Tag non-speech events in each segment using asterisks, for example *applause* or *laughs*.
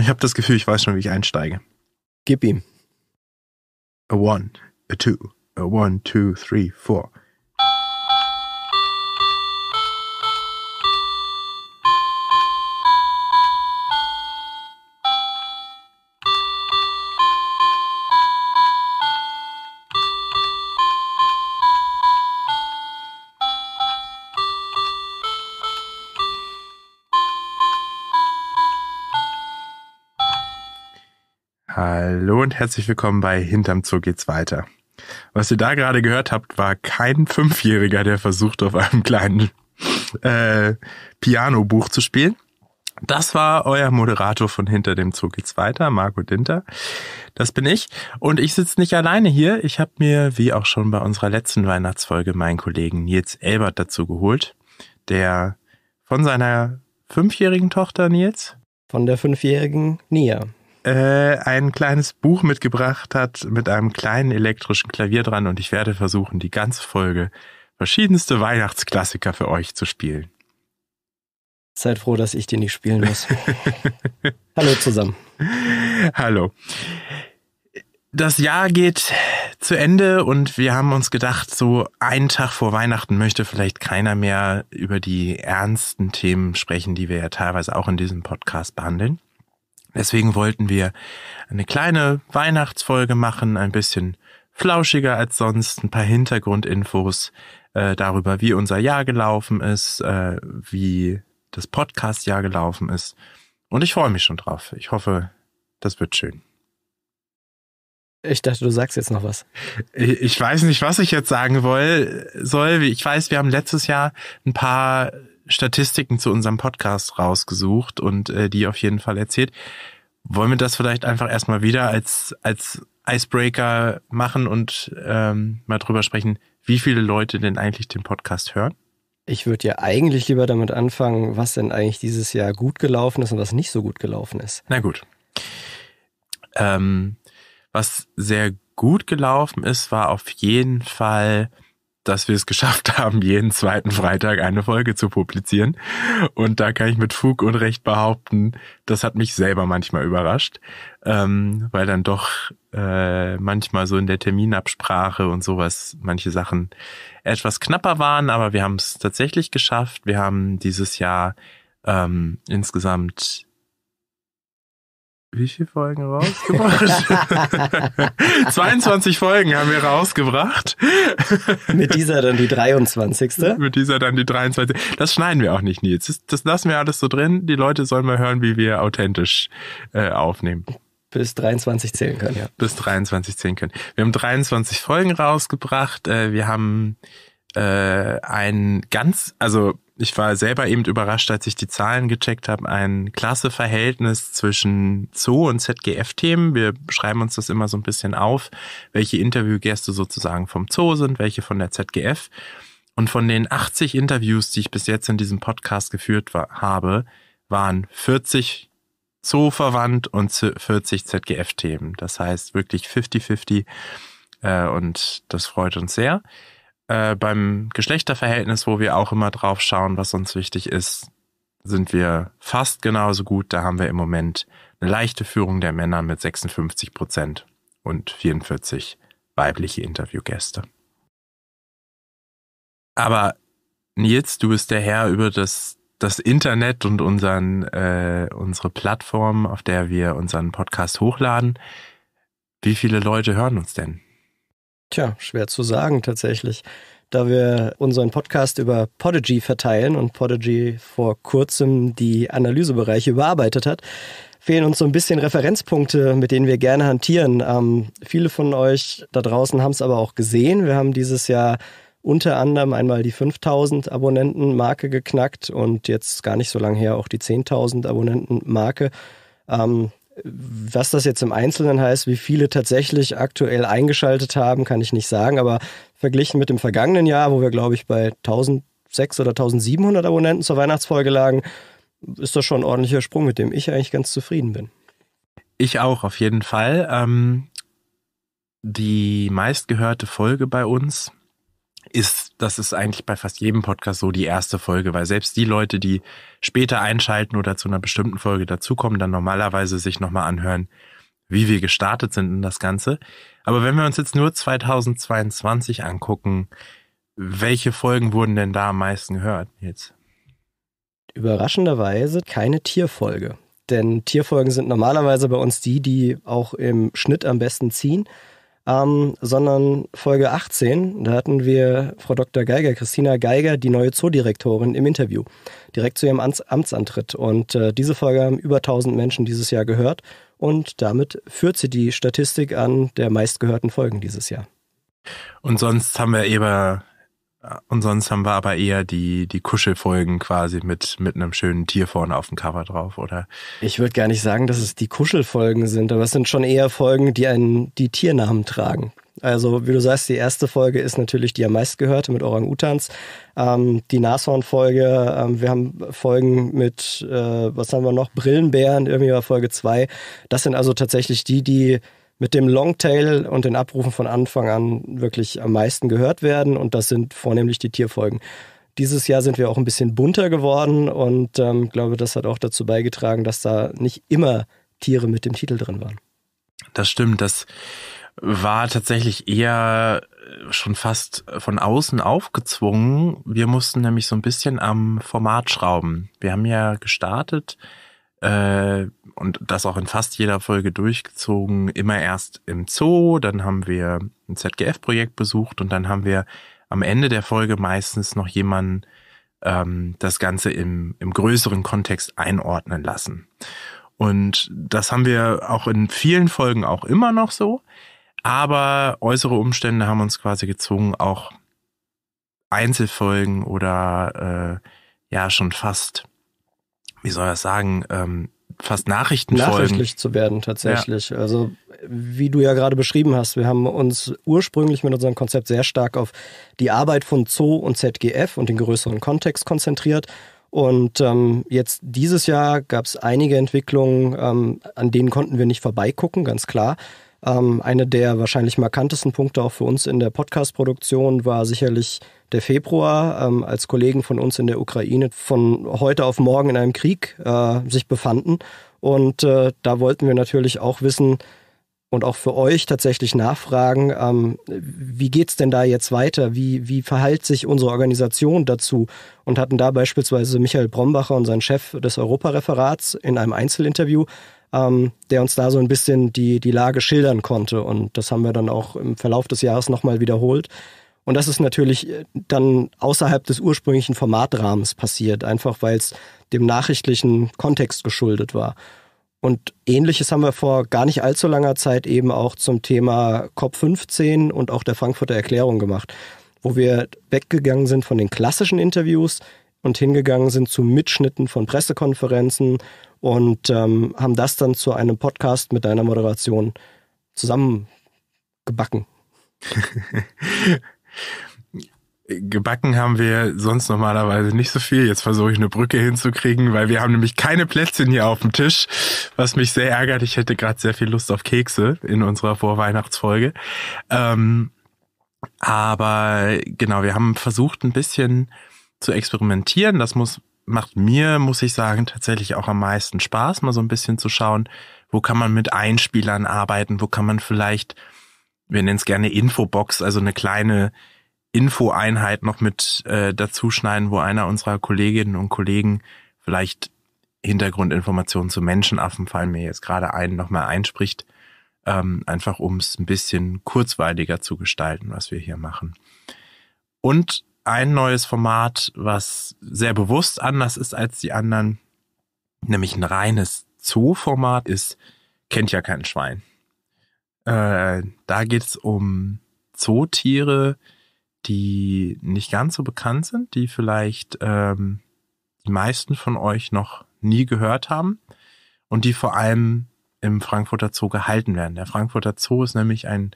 Ich habe das Gefühl, ich weiß schon, wie ich einsteige. Gib ihm. A one, a two, a one, two, three, four. herzlich willkommen bei Hinterm Zoo geht's weiter. Was ihr da gerade gehört habt, war kein Fünfjähriger, der versucht, auf einem kleinen äh, Piano-Buch zu spielen. Das war euer Moderator von Hinter dem Zug geht's weiter, Marco Dinter. Das bin ich. Und ich sitze nicht alleine hier. Ich habe mir, wie auch schon bei unserer letzten Weihnachtsfolge, meinen Kollegen Nils Elbert dazu geholt, der von seiner fünfjährigen Tochter Nils. Von der fünfjährigen Nia äh, ein kleines Buch mitgebracht hat mit einem kleinen elektrischen Klavier dran und ich werde versuchen, die ganze Folge verschiedenste Weihnachtsklassiker für euch zu spielen. Seid froh, dass ich die nicht spielen muss. *laughs* Hallo zusammen. Hallo. Das Jahr geht zu Ende und wir haben uns gedacht, so einen Tag vor Weihnachten möchte vielleicht keiner mehr über die ernsten Themen sprechen, die wir ja teilweise auch in diesem Podcast behandeln. Deswegen wollten wir eine kleine Weihnachtsfolge machen, ein bisschen flauschiger als sonst, ein paar Hintergrundinfos äh, darüber, wie unser Jahr gelaufen ist, äh, wie das Podcast-Jahr gelaufen ist. Und ich freue mich schon drauf. Ich hoffe, das wird schön. Ich dachte, du sagst jetzt noch was. Ich weiß nicht, was ich jetzt sagen soll. Ich weiß, wir haben letztes Jahr ein paar Statistiken zu unserem Podcast rausgesucht und äh, die auf jeden Fall erzählt. Wollen wir das vielleicht einfach erstmal wieder als, als Icebreaker machen und ähm, mal drüber sprechen, wie viele Leute denn eigentlich den Podcast hören? Ich würde ja eigentlich lieber damit anfangen, was denn eigentlich dieses Jahr gut gelaufen ist und was nicht so gut gelaufen ist. Na gut. Ähm, was sehr gut gelaufen ist, war auf jeden Fall dass wir es geschafft *laughs* haben, jeden zweiten Freitag eine Folge zu publizieren. Und da kann ich mit Fug und Recht behaupten, das hat mich selber manchmal überrascht, ähm, weil dann doch äh, manchmal so in der Terminabsprache und sowas manche Sachen etwas knapper waren, aber wir haben es tatsächlich geschafft. Wir haben dieses Jahr ähm, insgesamt wie viele Folgen rausgebracht? 22 *laughs* Folgen haben wir rausgebracht. Mit dieser dann die 23. Mit dieser dann die 23. Das schneiden wir auch nicht, Nils. Das, das lassen wir alles so drin. Die Leute sollen mal hören, wie wir authentisch äh, aufnehmen. Bis 23 zählen können, ja. Bis 23 zählen können. Wir haben 23 Folgen rausgebracht. Äh, wir haben äh, ein ganz, also ich war selber eben überrascht, als ich die Zahlen gecheckt habe, ein klasse Verhältnis zwischen Zoo und ZGF-Themen. Wir schreiben uns das immer so ein bisschen auf, welche Interviewgäste sozusagen vom Zoo sind, welche von der ZGF. Und von den 80 Interviews, die ich bis jetzt in diesem Podcast geführt war, habe, waren 40 Zoo-verwandt und 40 ZGF-Themen. Das heißt wirklich 50-50 äh, und das freut uns sehr. Äh, beim Geschlechterverhältnis, wo wir auch immer drauf schauen, was uns wichtig ist, sind wir fast genauso gut. Da haben wir im Moment eine leichte Führung der Männer mit 56 Prozent und 44 weibliche Interviewgäste. Aber Nils, du bist der Herr über das, das Internet und unseren, äh, unsere Plattform, auf der wir unseren Podcast hochladen. Wie viele Leute hören uns denn? Tja, schwer zu sagen tatsächlich. Da wir unseren Podcast über Podigy verteilen und Podigy vor kurzem die Analysebereiche überarbeitet hat, fehlen uns so ein bisschen Referenzpunkte, mit denen wir gerne hantieren. Ähm, viele von euch da draußen haben es aber auch gesehen. Wir haben dieses Jahr unter anderem einmal die 5000 Abonnenten Marke geknackt und jetzt gar nicht so lange her auch die 10.000 Abonnenten Marke. Ähm, was das jetzt im Einzelnen heißt, wie viele tatsächlich aktuell eingeschaltet haben, kann ich nicht sagen, aber verglichen mit dem vergangenen Jahr, wo wir, glaube ich, bei 1600 oder 1700 Abonnenten zur Weihnachtsfolge lagen, ist das schon ein ordentlicher Sprung, mit dem ich eigentlich ganz zufrieden bin. Ich auch, auf jeden Fall. Ähm, die meistgehörte Folge bei uns ist das ist eigentlich bei fast jedem Podcast so die erste Folge, weil selbst die Leute, die später einschalten oder zu einer bestimmten Folge dazukommen, dann normalerweise sich nochmal anhören, wie wir gestartet sind in das Ganze. Aber wenn wir uns jetzt nur 2022 angucken, welche Folgen wurden denn da am meisten gehört jetzt? Überraschenderweise keine Tierfolge. Denn Tierfolgen sind normalerweise bei uns die, die auch im Schnitt am besten ziehen ähm, sondern Folge 18, da hatten wir Frau Dr. Geiger, Christina Geiger, die neue Zoodirektorin im Interview, direkt zu ihrem Amts Amtsantritt. Und äh, diese Folge haben über 1000 Menschen dieses Jahr gehört und damit führt sie die Statistik an der meistgehörten Folgen dieses Jahr. Und sonst haben wir eben und sonst haben wir aber eher die, die Kuschelfolgen quasi mit, mit einem schönen Tier vorne auf dem Cover drauf, oder? Ich würde gar nicht sagen, dass es die Kuschelfolgen sind, aber es sind schon eher Folgen, die einen, die Tiernamen tragen. Also, wie du sagst, die erste Folge ist natürlich die am meisten gehörte mit Orang-Utans. Ähm, die Nashorn-Folge, ähm, wir haben Folgen mit, äh, was haben wir noch, Brillenbären, irgendwie war Folge 2. Das sind also tatsächlich die, die mit dem Longtail und den Abrufen von Anfang an wirklich am meisten gehört werden und das sind vornehmlich die Tierfolgen. Dieses Jahr sind wir auch ein bisschen bunter geworden und ähm, glaube, das hat auch dazu beigetragen, dass da nicht immer Tiere mit dem Titel drin waren. Das stimmt, das war tatsächlich eher schon fast von außen aufgezwungen. Wir mussten nämlich so ein bisschen am Format schrauben. Wir haben ja gestartet äh, und das auch in fast jeder Folge durchgezogen, immer erst im Zoo, dann haben wir ein ZGF-Projekt besucht und dann haben wir am Ende der Folge meistens noch jemanden ähm, das Ganze im, im größeren Kontext einordnen lassen. Und das haben wir auch in vielen Folgen auch immer noch so. Aber äußere Umstände haben uns quasi gezwungen, auch Einzelfolgen oder äh, ja schon fast wie soll ich sagen, ähm, fast Nachrichten Nachrichtlich zu werden tatsächlich. Ja. Also wie du ja gerade beschrieben hast, wir haben uns ursprünglich mit unserem Konzept sehr stark auf die Arbeit von Zoo und ZGF und den größeren Kontext konzentriert. Und ähm, jetzt dieses Jahr gab es einige Entwicklungen, ähm, an denen konnten wir nicht vorbeigucken, ganz klar. Ähm, einer der wahrscheinlich markantesten Punkte auch für uns in der Podcast-Produktion war sicherlich der Februar, ähm, als Kollegen von uns in der Ukraine von heute auf morgen in einem Krieg äh, sich befanden. Und äh, da wollten wir natürlich auch wissen, und auch für euch tatsächlich nachfragen, ähm, wie es denn da jetzt weiter? Wie, wie verhält sich unsere Organisation dazu? Und hatten da beispielsweise Michael Brombacher und sein Chef des Europareferats in einem Einzelinterview ähm, der uns da so ein bisschen die, die Lage schildern konnte. Und das haben wir dann auch im Verlauf des Jahres nochmal wiederholt. Und das ist natürlich äh, dann außerhalb des ursprünglichen Formatrahmens passiert, einfach weil es dem nachrichtlichen Kontext geschuldet war. Und ähnliches haben wir vor gar nicht allzu langer Zeit eben auch zum Thema COP15 und auch der Frankfurter Erklärung gemacht, wo wir weggegangen sind von den klassischen Interviews und hingegangen sind zu Mitschnitten von Pressekonferenzen und ähm, haben das dann zu einem Podcast mit deiner Moderation zusammengebacken. *laughs* gebacken haben wir sonst normalerweise nicht so viel. Jetzt versuche ich eine Brücke hinzukriegen, weil wir haben nämlich keine Plätzchen hier auf dem Tisch, was mich sehr ärgert. Ich hätte gerade sehr viel Lust auf Kekse in unserer Vorweihnachtsfolge. Ähm, aber genau, wir haben versucht ein bisschen zu experimentieren. Das muss macht mir, muss ich sagen, tatsächlich auch am meisten Spaß, mal so ein bisschen zu schauen, wo kann man mit Einspielern arbeiten, wo kann man vielleicht, wir nennen es gerne Infobox, also eine kleine Infoeinheit noch mit äh, dazuschneiden, wo einer unserer Kolleginnen und Kollegen vielleicht Hintergrundinformationen zu Menschenaffen, fallen mir jetzt gerade ein, nochmal einspricht, ähm, einfach um es ein bisschen kurzweiliger zu gestalten, was wir hier machen. Und ein neues Format, was sehr bewusst anders ist als die anderen, nämlich ein reines Zoo-Format ist, kennt ja kein Schwein. Äh, da geht es um Zootiere, die nicht ganz so bekannt sind, die vielleicht ähm, die meisten von euch noch nie gehört haben und die vor allem im Frankfurter Zoo gehalten werden. Der Frankfurter Zoo ist nämlich ein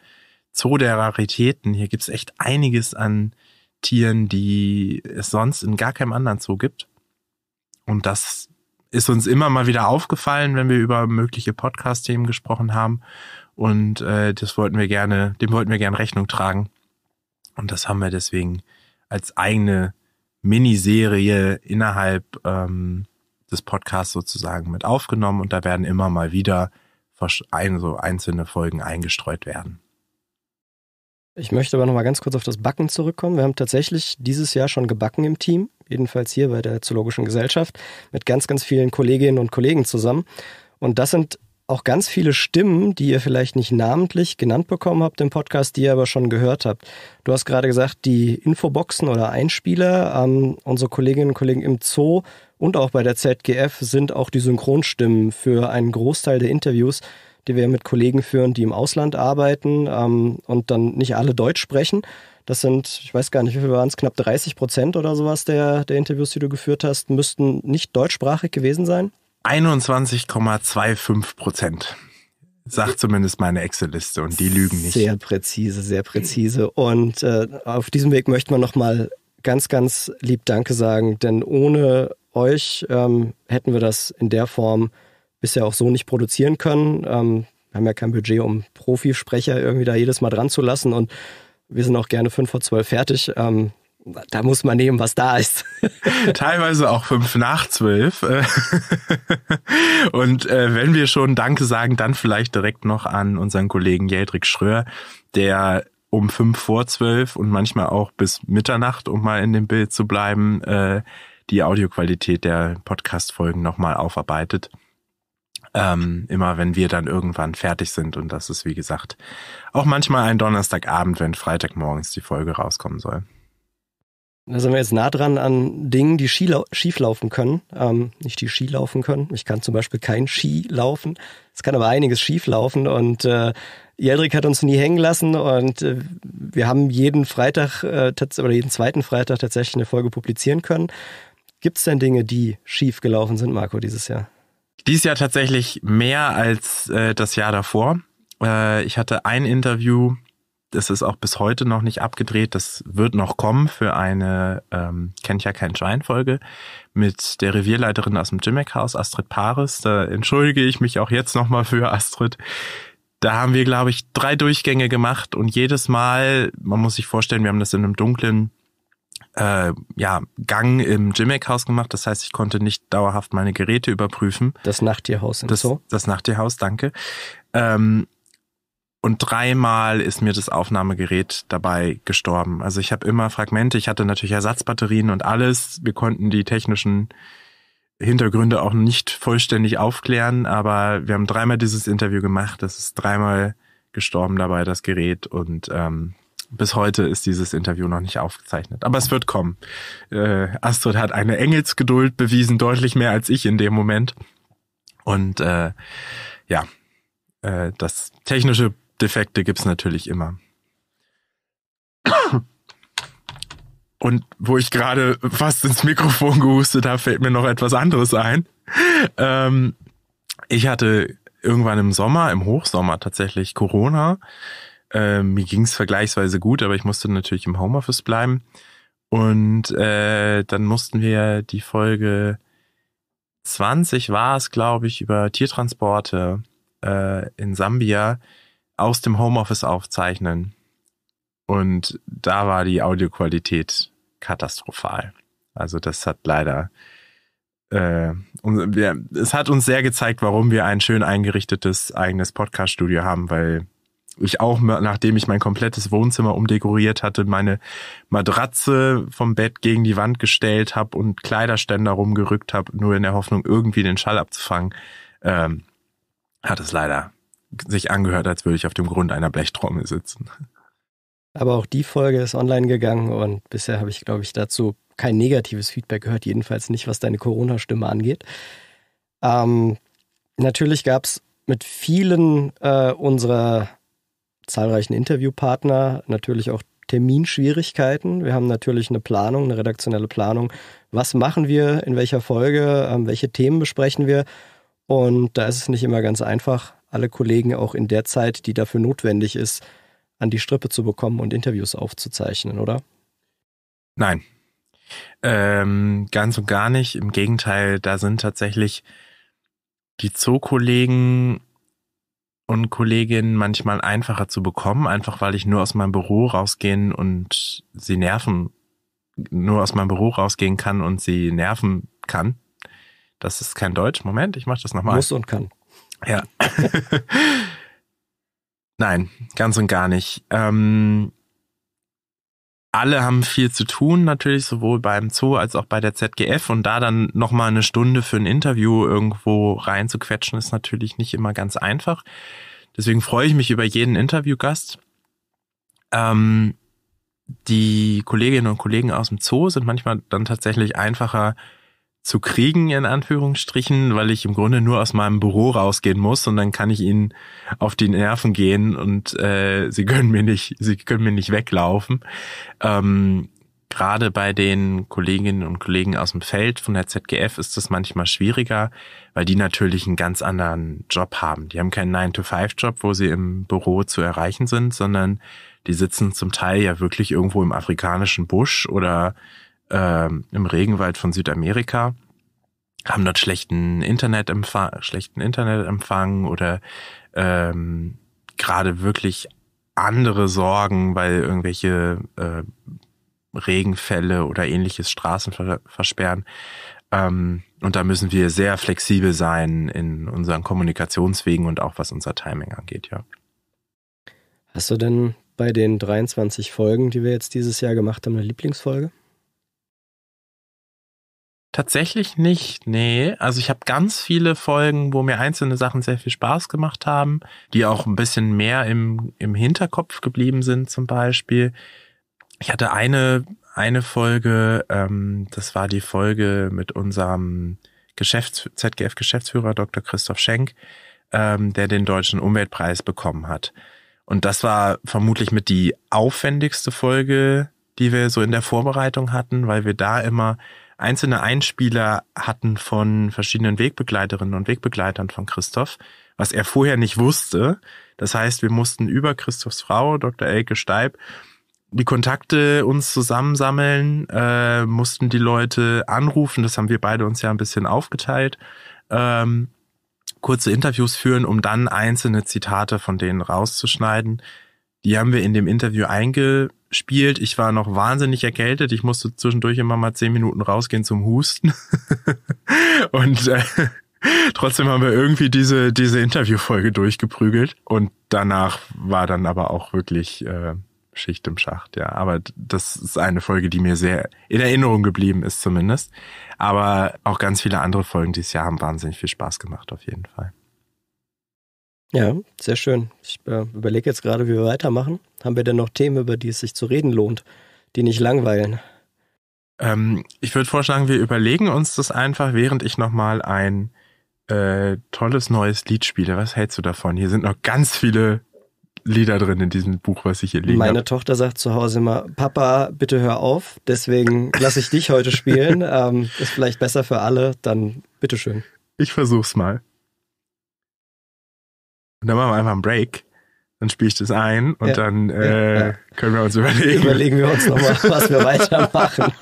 Zoo der Raritäten. Hier gibt es echt einiges an äh, Tieren, die es sonst in gar keinem anderen Zoo gibt. Und das ist uns immer mal wieder aufgefallen, wenn wir über mögliche Podcast-Themen gesprochen haben. Und äh, das wollten wir gerne, dem wollten wir gerne Rechnung tragen. Und das haben wir deswegen als eigene Miniserie innerhalb ähm, des Podcasts sozusagen mit aufgenommen. Und da werden immer mal wieder ein, so einzelne Folgen eingestreut werden. Ich möchte aber noch mal ganz kurz auf das Backen zurückkommen. Wir haben tatsächlich dieses Jahr schon gebacken im Team, jedenfalls hier bei der Zoologischen Gesellschaft, mit ganz, ganz vielen Kolleginnen und Kollegen zusammen. Und das sind auch ganz viele Stimmen, die ihr vielleicht nicht namentlich genannt bekommen habt im Podcast, die ihr aber schon gehört habt. Du hast gerade gesagt, die Infoboxen oder Einspieler, ähm, unsere Kolleginnen und Kollegen im Zoo und auch bei der ZGF sind auch die Synchronstimmen für einen Großteil der Interviews die wir mit Kollegen führen, die im Ausland arbeiten ähm, und dann nicht alle Deutsch sprechen. Das sind, ich weiß gar nicht, wie viel waren es, knapp 30 Prozent oder sowas der, der Interviews, die du geführt hast, müssten nicht deutschsprachig gewesen sein? 21,25 Prozent. Sagt zumindest meine Excel-Liste und die lügen nicht. Sehr präzise, sehr präzise. Und äh, auf diesem Weg möchte man nochmal ganz, ganz lieb Danke sagen, denn ohne euch ähm, hätten wir das in der Form bisher auch so nicht produzieren können. Ähm, wir haben ja kein Budget, um Profisprecher irgendwie da jedes Mal dran zu lassen und wir sind auch gerne fünf vor zwölf fertig. Ähm, da muss man nehmen, was da ist. *laughs* *laughs* Teilweise auch fünf nach zwölf. *laughs* Und äh, wenn wir schon Danke sagen, dann vielleicht direkt noch an unseren Kollegen Jeldrik Schröer, der um fünf vor zwölf und manchmal auch bis Mitternacht, um mal in dem Bild zu bleiben, äh, die Audioqualität der Podcast-Folgen nochmal aufarbeitet. Ähm, immer wenn wir dann irgendwann fertig sind. Und das ist, wie gesagt, auch manchmal ein Donnerstagabend, wenn Freitagmorgens die Folge rauskommen soll. Da sind wir jetzt nah dran an Dingen, die Skilau schief laufen können. Ähm, nicht die Ski laufen können. Ich kann zum Beispiel kein Ski laufen. Es kann aber einiges schief laufen. Und äh, Jedrik hat uns nie hängen lassen. Und äh, wir haben jeden Freitag äh, oder jeden zweiten Freitag tatsächlich eine Folge publizieren können. Gibt es denn Dinge, die schief gelaufen sind, Marco, dieses Jahr? Dies Jahr tatsächlich mehr als äh, das Jahr davor. Äh, ich hatte ein Interview, das ist auch bis heute noch nicht abgedreht, das wird noch kommen für eine ähm, Kennt ja kein Schwein-Folge mit der Revierleiterin aus dem Jimmeck-Haus, Astrid Paris. Da entschuldige ich mich auch jetzt nochmal für Astrid. Da haben wir, glaube ich, drei Durchgänge gemacht und jedes Mal, man muss sich vorstellen, wir haben das in einem dunklen äh, ja, Gang im Jimmick-Haus gemacht. Das heißt, ich konnte nicht dauerhaft meine Geräte überprüfen. Das Nachttierhaus und das, so? Das Nachttierhaus, danke. Ähm, und dreimal ist mir das Aufnahmegerät dabei gestorben. Also ich habe immer Fragmente. Ich hatte natürlich Ersatzbatterien und alles. Wir konnten die technischen Hintergründe auch nicht vollständig aufklären, aber wir haben dreimal dieses Interview gemacht. Das ist dreimal gestorben dabei, das Gerät. Und ähm, bis heute ist dieses Interview noch nicht aufgezeichnet. Aber es wird kommen. Äh, Astrid hat eine Engelsgeduld bewiesen, deutlich mehr als ich in dem Moment. Und äh, ja, äh, das technische Defekte gibt es natürlich immer. Und wo ich gerade fast ins Mikrofon gehustet habe, fällt mir noch etwas anderes ein. Ähm, ich hatte irgendwann im Sommer, im Hochsommer tatsächlich Corona. Äh, mir ging es vergleichsweise gut, aber ich musste natürlich im Homeoffice bleiben. Und äh, dann mussten wir die Folge 20 war es, glaube ich, über Tiertransporte äh, in Sambia aus dem Homeoffice aufzeichnen. Und da war die Audioqualität katastrophal. Also das hat leider, äh, wir, es hat uns sehr gezeigt, warum wir ein schön eingerichtetes eigenes Podcast-Studio haben, weil ich auch, nachdem ich mein komplettes Wohnzimmer umdekoriert hatte, meine Matratze vom Bett gegen die Wand gestellt habe und Kleiderständer rumgerückt habe, nur in der Hoffnung, irgendwie den Schall abzufangen, ähm, hat es leider sich angehört, als würde ich auf dem Grund einer Blechtrommel sitzen. Aber auch die Folge ist online gegangen und bisher habe ich, glaube ich, dazu kein negatives Feedback gehört, jedenfalls nicht, was deine Corona-Stimme angeht. Ähm, natürlich gab es mit vielen äh, unserer zahlreichen Interviewpartner, natürlich auch Terminschwierigkeiten. Wir haben natürlich eine Planung, eine redaktionelle Planung. Was machen wir, in welcher Folge, ähm, welche Themen besprechen wir? Und da ist es nicht immer ganz einfach, alle Kollegen auch in der Zeit, die dafür notwendig ist, an die Strippe zu bekommen und Interviews aufzuzeichnen, oder? Nein. Ähm, ganz und gar nicht. Im Gegenteil, da sind tatsächlich die Zoo-Kollegen und Kolleginnen manchmal einfacher zu bekommen, einfach weil ich nur aus meinem Büro rausgehen und sie nerven, nur aus meinem Büro rausgehen kann und sie nerven kann. Das ist kein Deutsch. Moment, ich mache das nochmal. Muss und kann. Ja. *laughs* Nein, ganz und gar nicht. Ähm, alle haben viel zu tun, natürlich sowohl beim Zoo als auch bei der ZGF und da dann nochmal eine Stunde für ein Interview irgendwo reinzuquetschen, ist natürlich nicht immer ganz einfach. Deswegen freue ich mich über jeden Interviewgast. Ähm, die Kolleginnen und Kollegen aus dem Zoo sind manchmal dann tatsächlich einfacher zu kriegen, in Anführungsstrichen, weil ich im Grunde nur aus meinem Büro rausgehen muss und dann kann ich ihnen auf die Nerven gehen und äh, sie können mir nicht, sie können mir nicht weglaufen. Ähm, Gerade bei den Kolleginnen und Kollegen aus dem Feld von der ZGF ist das manchmal schwieriger, weil die natürlich einen ganz anderen Job haben. Die haben keinen 9-to-5-Job, wo sie im Büro zu erreichen sind, sondern die sitzen zum Teil ja wirklich irgendwo im afrikanischen Busch oder äh, im Regenwald von Südamerika, haben dort schlechten Internetempfang, schlechten Internetempfang oder ähm, gerade wirklich andere Sorgen, weil irgendwelche äh, Regenfälle oder ähnliches Straßen versperren. Ähm, und da müssen wir sehr flexibel sein in unseren Kommunikationswegen und auch was unser Timing angeht, ja. Hast du denn bei den 23 Folgen, die wir jetzt dieses Jahr gemacht haben, eine Lieblingsfolge? Tatsächlich nicht, nee. Also ich habe ganz viele Folgen, wo mir einzelne Sachen sehr viel Spaß gemacht haben, die auch ein bisschen mehr im, im Hinterkopf geblieben sind zum Beispiel. Ich hatte eine, eine Folge, ähm, das war die Folge mit unserem Geschäfts ZGF-Geschäftsführer Dr. Christoph Schenk, ähm, der den Deutschen Umweltpreis bekommen hat. Und das war vermutlich mit die aufwendigste Folge, die wir so in der Vorbereitung hatten, weil wir da immer einzelne Einspieler hatten von verschiedenen Wegbegleiterinnen und Wegbegleitern von Christoph, was er vorher nicht wusste. Das heißt, wir mussten über Christophs Frau, Dr. Elke Steib, die Kontakte uns zusammensammeln, äh, mussten die Leute anrufen. Das haben wir beide uns ja ein bisschen aufgeteilt. Ähm, kurze Interviews führen, um dann einzelne Zitate von denen rauszuschneiden. Die haben wir in dem Interview einge spielt. Ich war noch wahnsinnig erkältet. Ich musste zwischendurch immer mal zehn Minuten rausgehen zum Husten. *laughs* und äh, trotzdem haben wir irgendwie diese, diese Interviewfolge durchgeprügelt. Und danach war dann aber auch wirklich äh, Schicht im Schacht, ja. Aber das ist eine Folge, die mir sehr in Erinnerung geblieben ist, zumindest. Aber auch ganz viele andere Folgen dieses Jahr haben wahnsinnig viel Spaß gemacht, auf jeden Fall. Ja, sehr schön. Ich äh, überlege jetzt gerade, wie wir weitermachen. Haben wir denn noch Themen, über die es sich zu reden lohnt, die nicht langweilen? Ähm, ich würde vorschlagen, wir überlegen uns das einfach, während ich nochmal ein äh, tolles neues Lied spiele. Was hältst du davon? Hier sind noch ganz viele Lieder drin in diesem Buch, was ich hier liege. Meine hab. Tochter sagt zu Hause immer, Papa, bitte hör auf. Deswegen lasse ich dich heute spielen. *laughs* ähm, ist vielleicht besser für alle. Dann bitteschön. Ich versuch's mal. Und dann machen wir einfach einen Break. Dann spiele ich das ein und ja. dann äh, ja. können wir uns überlegen. Überlegen wir uns nochmal, was wir weitermachen.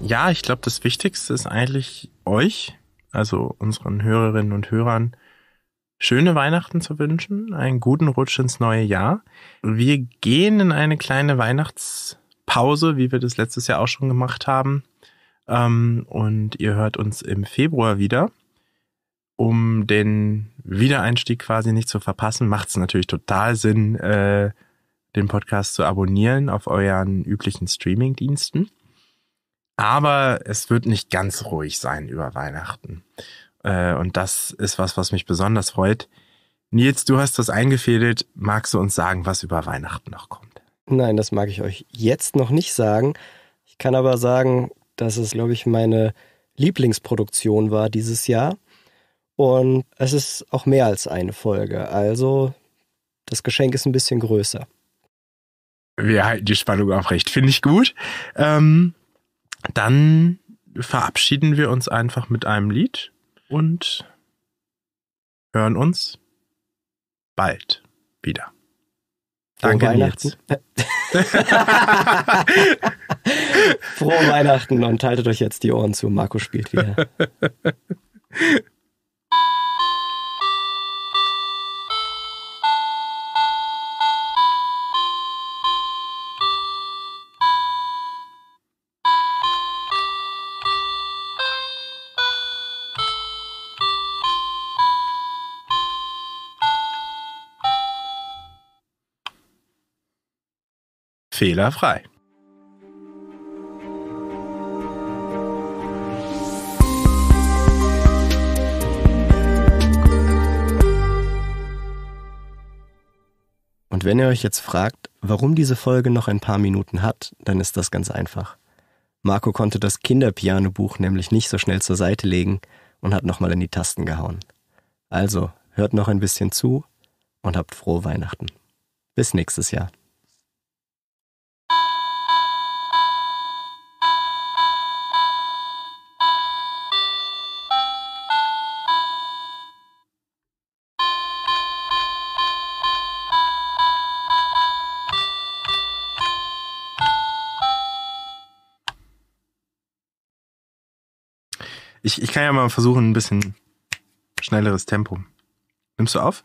*laughs* ja, ich glaube, das Wichtigste ist eigentlich euch, also unseren Hörerinnen und Hörern, schöne Weihnachten zu wünschen, einen guten Rutsch ins neue Jahr. Wir gehen in eine kleine Weihnachtspause, wie wir das letztes Jahr auch schon gemacht haben. Ähm, und ihr hört uns im Februar wieder. Um den Wiedereinstieg quasi nicht zu verpassen, macht es natürlich total Sinn, äh, den Podcast zu abonnieren auf euren üblichen Streaming-Diensten. Aber es wird nicht ganz ruhig sein über Weihnachten. Äh, und das ist was, was mich besonders freut. Nils, du hast das eingefädelt. Magst du uns sagen, was über Weihnachten noch kommt? Nein, das mag ich euch jetzt noch nicht sagen. Ich kann aber sagen, dass es, glaube ich, meine Lieblingsproduktion war dieses Jahr. Und es ist auch mehr als eine Folge. Also das Geschenk ist ein bisschen größer. Wir halten die Spannung aufrecht. Finde ich gut. Ähm, dann verabschieden wir uns einfach mit einem Lied und hören uns bald wieder. Frohe Danke Weihnachten. *laughs* Frohe Weihnachten und haltet euch jetzt die Ohren zu. Marco spielt wieder. *laughs* fehlerfrei. Und wenn ihr euch jetzt fragt, warum diese Folge noch ein paar Minuten hat, dann ist das ganz einfach. Marco konnte das Kinderpianobuch nämlich nicht so schnell zur Seite legen und hat nochmal in die Tasten gehauen. Also, hört noch ein bisschen zu und habt frohe Weihnachten. Bis nächstes Jahr. Ich, ich kann ja mal versuchen, ein bisschen schnelleres Tempo. Nimmst du auf?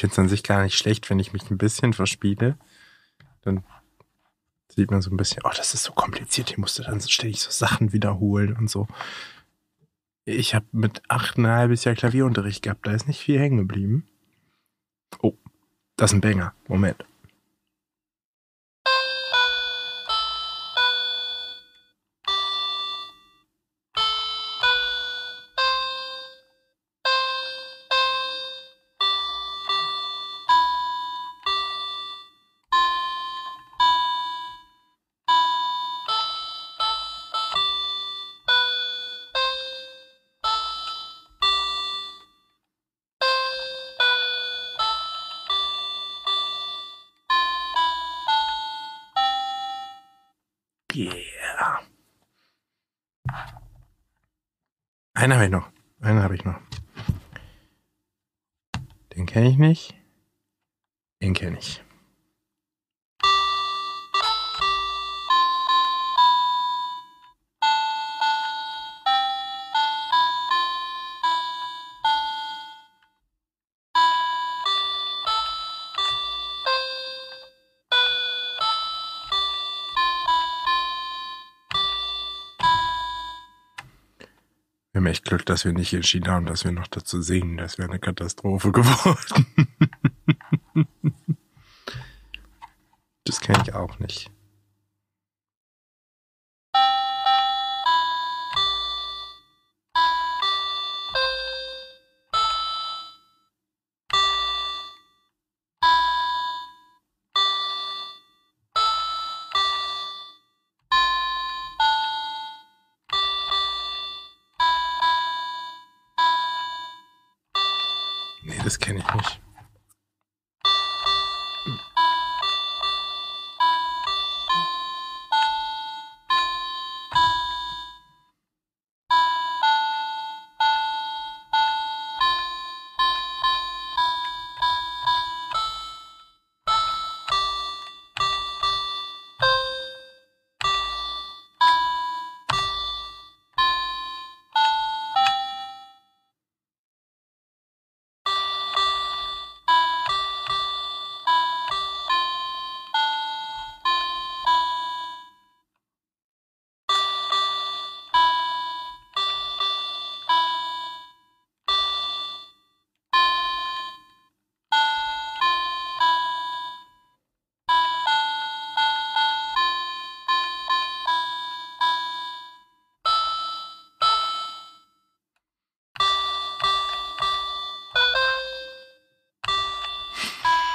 Ich finde es an sich gar nicht schlecht, wenn ich mich ein bisschen verspiele. Dann sieht man so ein bisschen, oh, das ist so kompliziert, hier musst du dann ständig so Sachen wiederholen und so. Ich habe mit acht ein halbes Jahr Klavierunterricht gehabt, da ist nicht viel hängen geblieben. Oh, das ist ein Banger. Moment. Einen habe ich noch. Einen habe ich noch. Den kenne ich nicht. Den kenne ich. echt Glück, dass wir nicht entschieden haben, dass wir noch dazu singen. Das wäre eine Katastrophe *laughs* geworden. das kenne ich auch nicht. das kenne ich nicht.